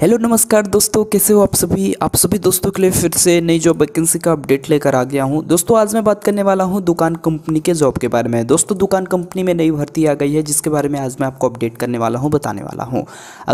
hello नमस्कार दोस्तों कैसे हो आप सभी आप सभी दोस्तों के लिए फिर से नई जॉब वैकेंसी का अपडेट लेकर आ गया हूं दोस्तों आज मैं बात करने वाला हूं दुकान कंपनी के जॉब के बारे में दोस्तों दुकान कंपनी में नई भर्ती आ गई है जिसके बारे में आज मैं आपको अपडेट करने वाला हूं बताने वाला हूँ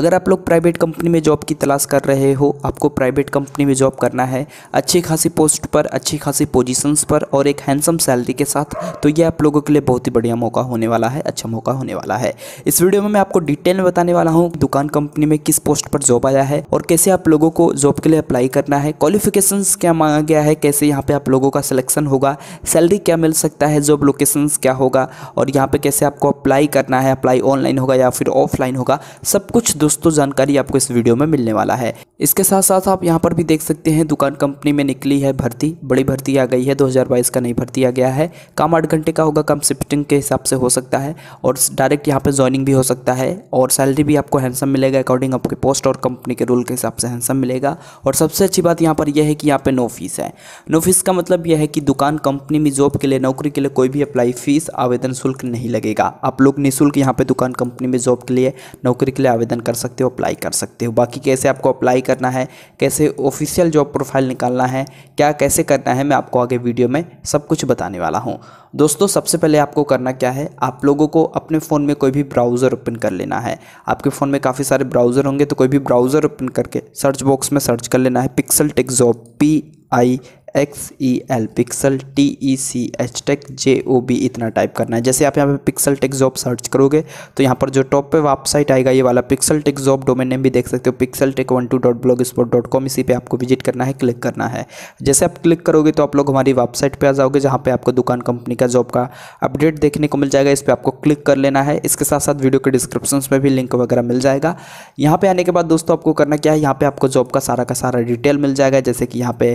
अगर आप लोग प्राइवेट कंपनी में जॉब की तलाश कर रहे हो आपको प्राइवेट कंपनी में जॉब करना है अच्छी खासी पोस्ट पर अच्छी खासी पोजिशंस पर और एक हैंडसम सैलरी के साथ तो ये आप लोगों के लिए बहुत ही बढ़िया मौका होने वाला है अच्छा मौका होने वाला है इस वीडियो में मैं आपको डिटेल में बताने वाला हूँ दुकान कंपनी में किस पोस्ट पर जॉब आया है और कैसे आप लोगों को जॉब के लिए अप्लाई करना है क्वालिफिकेशन क्या मांगा गया है कैसे यहाँ पे आप लोगों का सिलेक्शन होगा सैलरी क्या मिल सकता है जॉब लोकेशन क्या होगा और यहाँ पे कैसे आपको अप्लाई करना है अप्लाई ऑनलाइन होगा या फिर ऑफलाइन होगा सब कुछ दोस्तों जानकारी आपको इस वीडियो में मिलने वाला है इसके साथ साथ आप यहाँ पर भी देख सकते हैं दुकान कंपनी में निकली है भर्ती बड़ी भर्ती आ गई है 2022 का नई भर्ती आ गया है काम आठ घंटे का होगा कम शिफ्टिंग के हिसाब से हो सकता है और डायरेक्ट यहाँ पे ज्वाइनिंग भी हो सकता है और सैलरी भी आपको हैंडसम मिलेगा अकॉर्डिंग आपके पोस्ट और कंपनी कंपनी के रूल के हिसाब से हैंडसम मिलेगा और सबसे अच्छी बात यहाँ पर यह है कि यहाँ पे नो फीस है नो फीस का मतलब यह है कि दुकान कंपनी में जॉब के लिए नौकरी के लिए कोई भी अप्लाई फीस आवेदन शुल्क नहीं लगेगा आप लोग निःशुल्क यहाँ पर दुकान कंपनी में जॉब के लिए नौकरी के लिए आवेदन कर सकते हो अप्लाई कर सकते हो बाकी कैसे आपको अप्लाई करना है कैसे ऑफिशियल जॉब प्रोफाइल निकालना है क्या कैसे करना है मैं आपको आगे वीडियो में सब कुछ बताने वाला हूँ दोस्तों सबसे पहले आपको करना क्या है आप लोगों को अपने फ़ोन में कोई भी ब्राउज़र ओपन कर लेना है आपके फ़ोन में काफ़ी सारे ब्राउज़र होंगे तो कोई भी ब्राउज़र ब्राउज़र ओपन करके सर्च बॉक्स में सर्च कर लेना है pixel tech job P I X E L pixel T E C H tech J O B इतना टाइप करना है जैसे आप यहाँ पे पिक्सल टेक जॉब सर्च करोगे तो यहाँ पर जो टॉप पे वेबसाइट आएगा ये वाला pixel tech job domain name भी देख सकते हो pixel tech one two dot blog spot dot com इसी पे आपको विजिट करना है क्लिक करना है जैसे आप क्लिक करोगे तो आप लोग हमारी वेबसाइट पर आ जाओगे जहाँ पर आपको दुकान कंपनी का जॉब का अपडेट देखने को मिल जाएगा इस पर आपको क्लिक कर लेना है इसके साथ साथ वीडियो के डिस्क्रिप्शन में भी लिंक वगैरह मिल जाएगा यहाँ पर आने के बाद दोस्तों आपको करना क्या है यहाँ पर आपको जॉब का सारा का सारा डिटेल मिल जाएगा जैसे कि यहाँ पे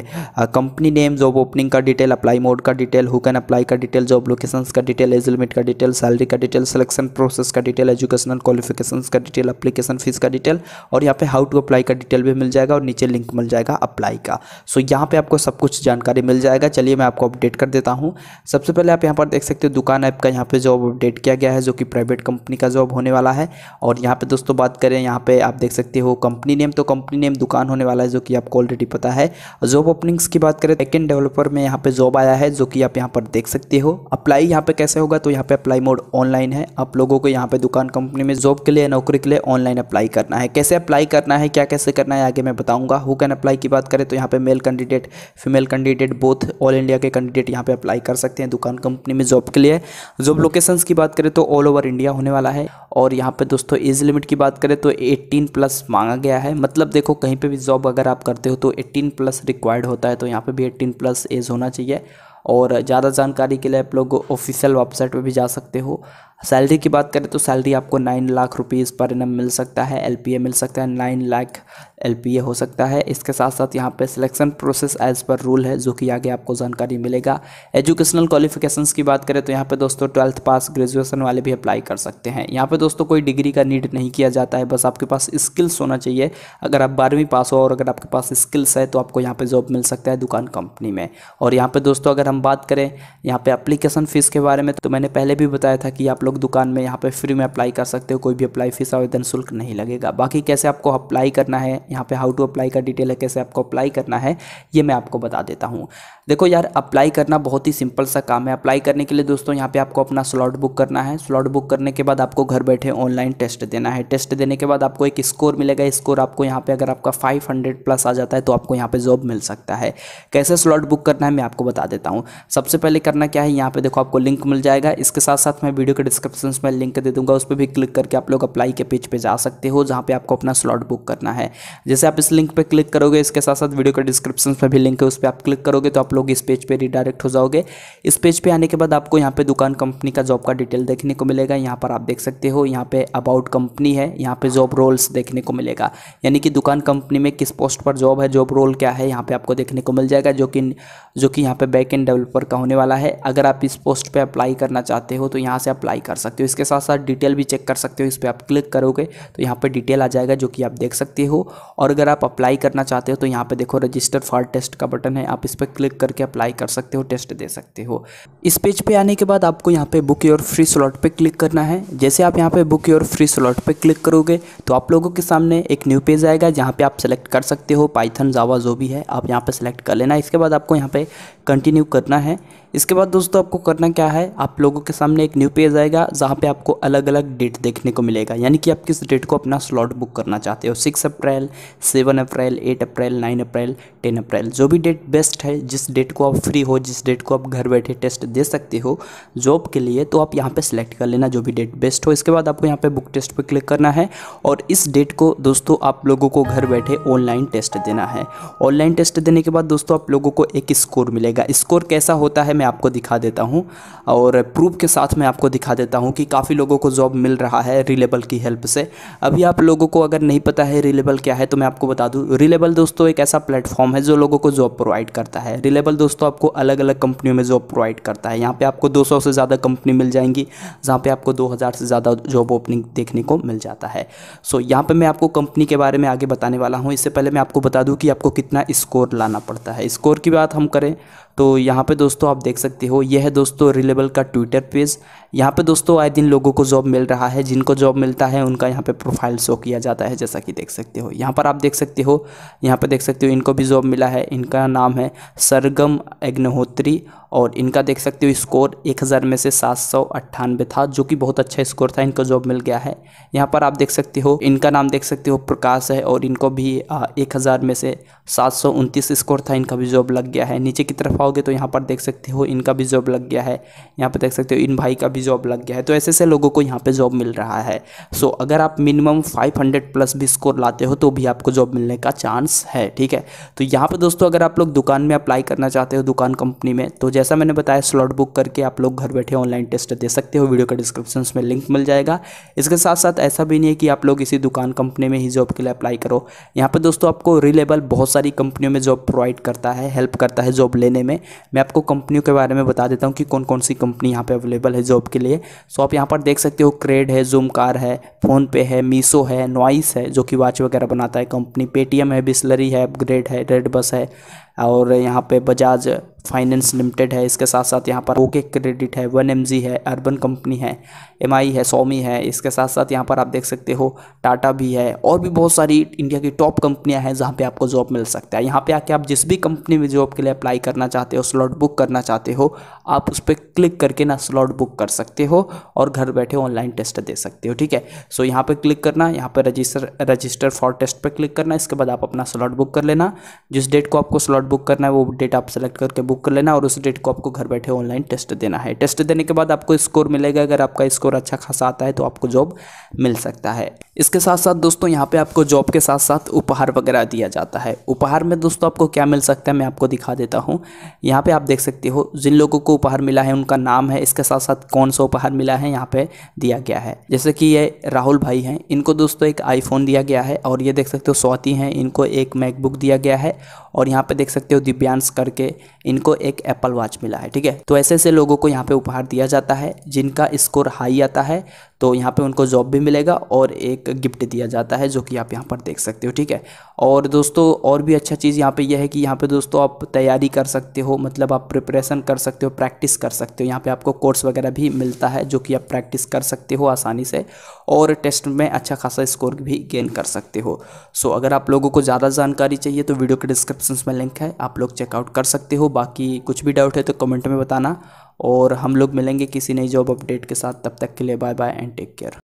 company any name job opening का डिटेल अप्लाई मोड का डिटेल हु कैन अप्लाई का डिटेल जॉब लोकेशन का डिटेल एज लिमिट का डिटेल सैलरी का डिटेल सिलेक्शन प्रोसेस का डिटेल एजुकेशनल क्वालिफिकेशन का डिटेल अपलीकेशन फीस का डिटेल और यहाँ पे हाउ टू अप्लाई का डिटेल भी मिल जाएगा और नीचे लिंक मिल जाएगा अप्लाई का सो यहाँ पे आपको सब कुछ जानकारी मिल जाएगा चलिए मैं आपको अपडेट कर देता हूँ सबसे पहले आप यहाँ पर देख सकते हो दुकान ऐप का यहाँ पे जॉब अपडेट किया गया है जो कि प्राइवेट कंपनी का जॉब होने वाला है और यहाँ पे दोस्तों बात करें यहाँ पे आप देख सकते हो कंपनी नेम तो कंपनी नेम दुकान होने वाला है जो कि आपको ऑलरेडी पता है जॉब ओपनिंग्स की बात करें बैकेंड डेवलपर में यहाँ पे जॉब आया है जो कि आप यहाँ पर देख सकते हो अप्लाई यहाँ पे कैसे होगा तो यहाँ पे अप्लाई मोड ऑनलाइन है आप लोगों को यहाँ पे दुकान कंपनी में जॉब के लिए नौकरी के लिए ऑनलाइन अप्लाई करना है कैसे अप्लाई करना है क्या कैसे करना है आगे मैं बताऊंगा हु कैन अप्लाई की बात करें तो यहाँ पे male candidate female candidate both all India के कैंडिडेट यहाँ पे अप्लाई कर सकते हैं दुकान कंपनी में जॉब के लिए जॉब लोकेशन की बात करें तो ऑल ओवर इंडिया होने वाला है और यहाँ पे दोस्तों एज लिमिट की बात करें तो 18 प्लस मांगा गया है मतलब देखो कहीं पे भी जॉब अगर आप करते हो तो 18 प्लस रिक्वायर्ड होता है तो यहाँ पे भी एटीन प्लस एज होना चाहिए और ज़्यादा जानकारी के लिए आप लोग ऑफिशियल वेबसाइट पर भी जा सकते हो सैलरी की बात करें तो सैलरी आपको nine lakh rupees per annum मिल सकता है एल मिल सकता है नाइन लाख एल हो सकता है इसके साथ साथ यहाँ पे selection process as per rule है जो कि आगे आपको जानकारी मिलेगा एजुकेशनल क्वालिफिकेशंस की बात करें तो यहाँ पे दोस्तों ट्वेल्थ पास ग्रेजुएशन वाले भी अप्लाई कर सकते हैं यहाँ पर दोस्तों कोई डिग्री का नीड नहीं किया जाता है बस आपके पास स्किल्स होना चाहिए अगर आप बारहवीं पास हो और अगर आपके पास स्किल्स है तो आपको यहाँ पर जॉब मिल सकता है दुकान कंपनी में और यहाँ पर दोस्तों अगर हम बात करें यहाँ पर अप्लीकेशन फ़ीस के बारे में तो मैंने पहले भी बताया था कि आप लोग दुकान में यहाँ पे फ्री में अप्लाई कर सकते हो कोई भी अप्लाई फीस आवेदन शुल्क नहीं लगेगा बाकी कैसे आपको अप्लाई करना है यहाँ पे हाउ टू अप्लाई का डिटेल है कैसे आपको अप्लाई करना है ये मैं आपको बता देता हूँ देखो यार अप्लाई करना बहुत ही सिंपल सा काम है अप्लाई करने के लिए दोस्तों यहाँ पे आपको अपना स्लॉट बुक करना है स्लॉट बुक करने के बाद आपको घर बैठे ऑनलाइन टेस्ट देना है टेस्ट देने के बाद आपको एक स्कोर मिलेगा स्कोर आपको यहाँ पे अगर आपका 500 प्लस आ जाता है तो आपको यहाँ पे जॉब मिल सकता है कैसे स्लॉट बुक करना है मैं आपको बता देता हूँ सबसे पहले करना क्या है यहाँ पे देखो आपको लिंक मिल जाएगा इसके साथ साथ मैं वीडियो के डिस्क्रिप्शन में लिंक दे दूंगा उस पर भी क्लिक करके आप लोग अप्लाई के पेज पे जा सकते हो जहाँ पे आपको अपना स्लॉट बुक करना है जैसे आप इस लिंक पे क्लिक करोगे इसके साथ साथ वीडियो के डिस्क्रिप्शन में भी लिंक है उस पर आप क्लिक करोगे तो आप लोग इस पेज पे रिडायरेक्ट हो जाओगे इस पेज पे आने के बाद आपको यहाँ पे दुकान कंपनी का जॉब का डिटेल देखने को मिलेगा यहाँ पर आप देख सकते हो यहाँ पे अबाउट कंपनी है यहाँ पे जॉब रोल्स देखने को मिलेगा यानी कि दुकान कंपनी में किस पोस्ट पर जॉब है जॉब रोल क्या है यहाँ पे आपको देखने को मिल जाएगा जो कि जो कि यहाँ पे बैक एंड डेवलपर का होने वाला है अगर आप इस पोस्ट पे अप्लाई करना चाहते हो तो यहाँ से अप्लाई कर सकते हो इसके साथ साथ डिटेल भी चेक कर सकते हो इस पर आप क्लिक करोगे तो यहाँ पर डिटेल आ जाएगा जो कि आप देख सकते हो और अगर आप अप्लाई करना चाहते हो तो यहाँ पर देखो रजिस्टर फॉर टेस्ट का बटन है आप इस पर क्लिक करके अप्लाई कर सकते हो टेस्ट दे सकते हो इस पेज पर आने के बाद आपको यहाँ पर बुक योर फ्री स्लॉट पर क्लिक करना है जैसे आप यहाँ पर बुक योर फ्री स्लॉट पर क्लिक करोगे तो आप लोगों के सामने एक न्यू पेज आएगा जहाँ पर आप सेलेक्ट कर सकते हो पाइथन जावा जो भी है आप यहाँ पर सेलेक्ट कर लेना इसके बाद आपको यहाँ पर कंटिन्यू करना है इसके बाद दोस्तों आपको करना क्या है आप लोगों के सामने एक न्यू पेज आएगा जहाँ पे आपको अलग अलग डेट देखने को मिलेगा यानी कि आप किस डेट को अपना स्लॉट बुक करना चाहते हो six April seven April eight April nine April ten April जो भी डेट बेस्ट है जिस डेट को आप फ्री हो जिस डेट को आप घर बैठे टेस्ट दे सकते हो जॉब के लिए तो आप यहाँ पर सिलेक्ट कर लेना जो भी डेट बेस्ट हो इसके बाद आपको यहाँ पर बुक टेस्ट पर क्लिक करना है और इस डेट को दोस्तों आप लोगों को घर बैठे ऑनलाइन टेस्ट देना है ऑनलाइन टेस्ट देने के बाद दोस्तों आप लोगों को एक स्कोर मिलेगा स्कोर कैसा होता है मैं आपको दिखा देता हूँ और प्रूफ के साथ मैं आपको दिखा देता हूँ कि काफ़ी लोगों को जॉब मिल रहा है रिलेबल की हेल्प से अभी आप लोगों को अगर नहीं पता है रिलेबल क्या है तो मैं आपको बता दूँ रिलेबल दोस्तों एक ऐसा प्लेटफॉर्म है जो लोगों को जॉब प्रोवाइड करता है रिलेबल दोस्तों आपको अलग अलग कंपनियों में जॉब प्रोवाइड करता है यहाँ पर आपको दो से ज़्यादा कंपनी मिल जाएंगी जहाँ पर आपको दो से ज़्यादा जॉब ओपनिंग देखने को मिल जाता है सो यहाँ पर मैं आपको कंपनी के बारे में आगे बताने वाला हूँ इससे पहले मैं आपको बता दूँ कि आपको कितना स्कोर लाना पड़ता है स्कोर की बात हम करें तो यहाँ पे दोस्तों आप देख सकते हो यह है दोस्तों रिलेबल का ट्विटर पेज यहाँ पे दोस्तों आए दिन लोगों को जॉब मिल रहा है जिनको जॉब मिलता है उनका यहाँ पे प्रोफाइल शो किया जाता है जैसा कि देख सकते हो यहाँ पर आप देख सकते हो यहाँ पे देख सकते हो इनको भी जॉब मिला है इनका नाम है सरगम अग्निहोत्री और इनका देख सकते हो स्कोर 1000 में से सात था जो कि बहुत अच्छा स्कोर था इनका जॉब मिल गया है यहाँ पर आप देख सकते हो इनका नाम देख सकते हो प्रकाश है और इनको भी एक हज़ार में से सात स्कोर था इनका भी जॉब लग गया है नीचे की तरफ आओगे तो यहाँ पर देख सकते हो इनका भी जॉब लग गया है यहाँ पर देख सकते हो इन भाई का भी जॉब लग गया है तो ऐसे ऐसे लोगों को यहाँ पर जॉब मिल रहा है सो so, अगर आप मिनिमम 500 प्लस भी स्कोर लाते हो तो भी आपको जॉब मिलने का चांस है ठीक है तो यहाँ पर दोस्तों अगर आप लोग दुकान में अप्लाई करना चाहते हो दुकान कंपनी में तो जैसा मैंने बताया स्लॉट बुक करके आप लोग घर बैठे ऑनलाइन टेस्ट दे सकते हो वीडियो का डिस्क्रिप्शन में लिंक मिल जाएगा इसके साथ साथ ऐसा भी नहीं है कि आप लोग इसी दुकान कंपनी में ही जॉब के लिए अप्लाई करो यहाँ पर दोस्तों आपको रिलेबल बहुत सारी कंपनियों में जॉब प्रोवाइड करता है हेल्प करता है जॉब लेने में मैं आपको कंपनियों के बारे में बता देता हूँ कि कौन कौन सी कंपनी यहाँ पर अवेलेबल है जॉब के लिए सो आप यहाँ पर देख सकते हो क्रेड है जूम कार है फ़ोनपे है मीसो है नॉइस है जो कि वॉच वगैरह बनाता है कंपनी पेटीएम है बिस्लरी है अपग्रेड है रेड बस है और यहाँ पे बजाज फाइनेंस लिमिटेड है इसके साथ साथ यहाँ पर ओके क्रेडिट है वन एम है अर्बन कंपनी है एम है सोमी है इसके साथ साथ यहाँ पर आप देख सकते हो टाटा भी है और भी बहुत सारी इंडिया की टॉप कंपनियाँ हैं जहाँ पे आपको जॉब मिल सकता है यहाँ पे आके आप जिस भी कंपनी में जॉब के लिए अप्लाई करना चाहते हो स्लॉट बुक करना चाहते हो आप उस पर क्लिक करके ना स्लॉट बुक कर सकते हो और घर बैठे ऑनलाइन टेस्ट दे सकते हो ठीक है सो यहाँ पर क्लिक करना यहाँ पर रजिस्टर रजिस्टर फॉर टेस्ट पर क्लिक करना इसके बाद आप अपना स्लॉट बुक कर लेना जिस डेट को आपको स्लॉट बुक करना है वो डेट आप सेलेक्ट करके बुक कर लेना और उस डेट को आपको घर बैठे ऑनलाइन टेस्ट देना है टेस्ट देने के बाद आपको स्कोर मिलेगा अगर आपका स्कोर अच्छा खासा आता है तो आपको जॉब मिल सकता है इसके साथ साथ दोस्तों यहाँ पे आपको जॉब के साथ साथ उपहार वगैरह दिया जाता है उपहार में दोस्तों आपको क्या मिल सकता है मैं आपको दिखा देता हूँ यहाँ पे आप देख सकते हो जिन लोगों को उपहार मिला है उनका नाम है इसके साथ साथ कौन सा उपहार मिला है यहाँ पे दिया गया है जैसे कि ये राहुल भाई हैं इनको दोस्तों एक आईफोन दिया गया है और ये देख सकते हो स्वाति हैं इनको एक मैकबुक दिया गया है और यहाँ पे देख सकते हो दिव्यांश करके इनको एक एप्पल वॉच मिला है ठीक है तो ऐसे ऐसे लोगों को यहाँ पे उपहार दिया जाता है जिनका स्कोर हाई आता है तो यहाँ पे उनको जॉब भी मिलेगा और एक गिफ्ट दिया जाता है जो कि आप यहाँ पर देख सकते हो ठीक है और दोस्तों और भी अच्छा चीज़ यहाँ पे यह है कि यहाँ पे दोस्तों आप तैयारी कर सकते हो मतलब आप प्रिपरेशन कर सकते हो प्रैक्टिस कर सकते हो यहाँ पे आपको कोर्स वगैरह भी मिलता है जो कि आप प्रैक्टिस कर सकते हो आसानी से और टेस्ट में अच्छा खासा स्कोर भी गेन कर सकते हो सो अगर आप लोगों को ज़्यादा जानकारी चाहिए तो वीडियो के डिस्क्रिप डिस्क्रिप्शन में लिंक है आप लोग चेकआउट कर सकते हो बाकी कुछ भी डाउट है तो कमेंट में बताना और हम लोग मिलेंगे किसी नई जॉब अपडेट के साथ तब तक के लिए bye bye and take care